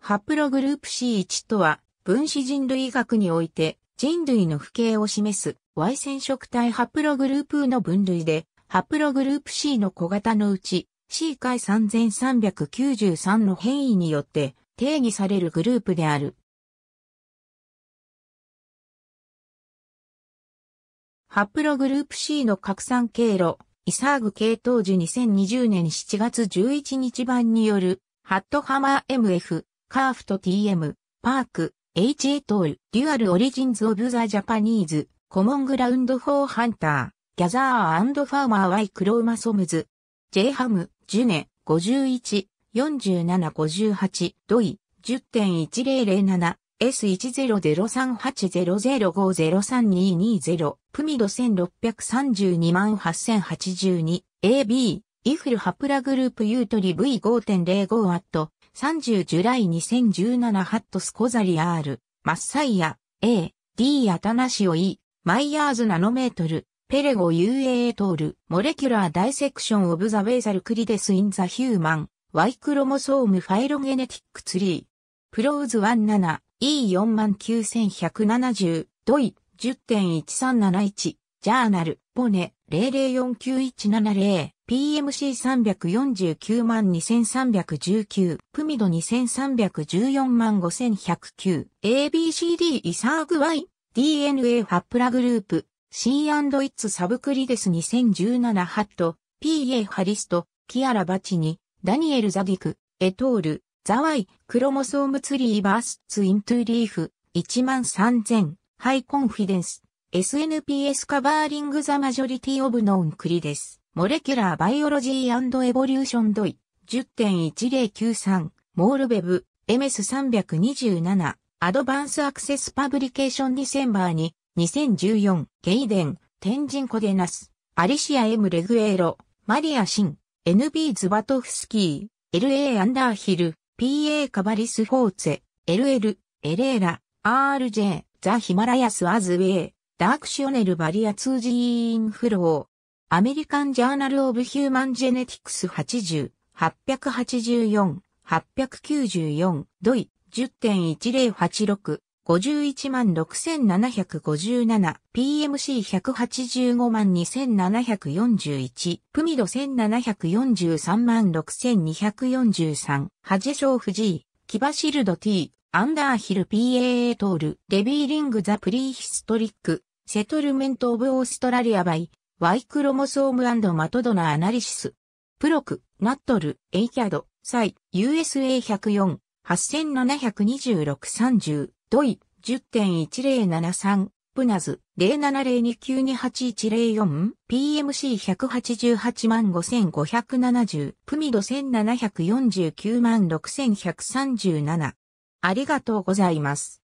ハプログループ C1 とは、分子人類学において、人類の不形を示す Y 染色体ハプログループの分類で、ハプログループ C の小型のうち、C 回3393の変異によって定義されるグループである。ハプログループ C の拡散経路、イサーグ系統樹2020年7月11日版による、ハットハマー MF カーフと TM、パーク、H8 トール、デュアルオリジンズオブザジャパニーズ、コモングラウンドフォーハンター、ギャザーファーマーワイクローマソムズ、J ハム、ジュネ、51、4758、ドイ、10.1007、S10038005032220、プミド16328082、AB、イフルハプラグループユートリ V5.05 ワット、30ジュライ2017ハットスコザリアール、マッサイア、A、D アタナシオ E、マイヤーズナノメートル、ペレゴ UAA トール、モレキュラーダイセクションオブザベーサルクリデスインザヒューマン、Y クロモソームファイロゲネティックツリー、プローズ 17E49170、ドイ、10.1371、ジャーナル、ポネ、0 0 4 9 1 7 0 PMC349 万2319、プミド2314万5109、ABCD イサーグワイ、DNA ハップラグループ、c i t ツサブクリデス2017ハット、PA ハリスト、キアラバチニ、ダニエルザディク、エトール、ザワイ、クロモソームツリーバースツイントゥリーフ、13000、ハイコンフィデンス、SNPS カバーリングザマジョリティオブノンクリです。モレキュラーバイオロジーエボリューションドイ、10.1093、モールベブ、MS327、アドバンスアクセスパブリケーションディセンバーに、2014、ゲイデン、天神コデナス、アリシアエム・レグエーロ、マリアシン、NB ズバトフスキー、LA アンダーヒル、PA カバリスフォーツェ、LL、エレーラ、RJ、ザヒマラヤスアズウェイ、ダークシオネルバリアツージーインフロー、アメリカン・ジャーナル・オブ・ヒューマン・ジェネティクス80、884、894、ドイ、10.1086、516,757、PMC1852741、プミド17436243、ハジェショー・フジー、キバシルド T、アンダーヒル PAA トール、レビーリング・ザ・プリーヒストリック、セトルメント・オブ・オーストラリア・バイ、Y クロモソームマトドナアナリシス。プロク、ナットル、エイキャド、サイ、USA104、8726-30、ドイ、10.1073、プナズ、0702928104、PMC188 5570、プミド1749万6137。ありがとうございます。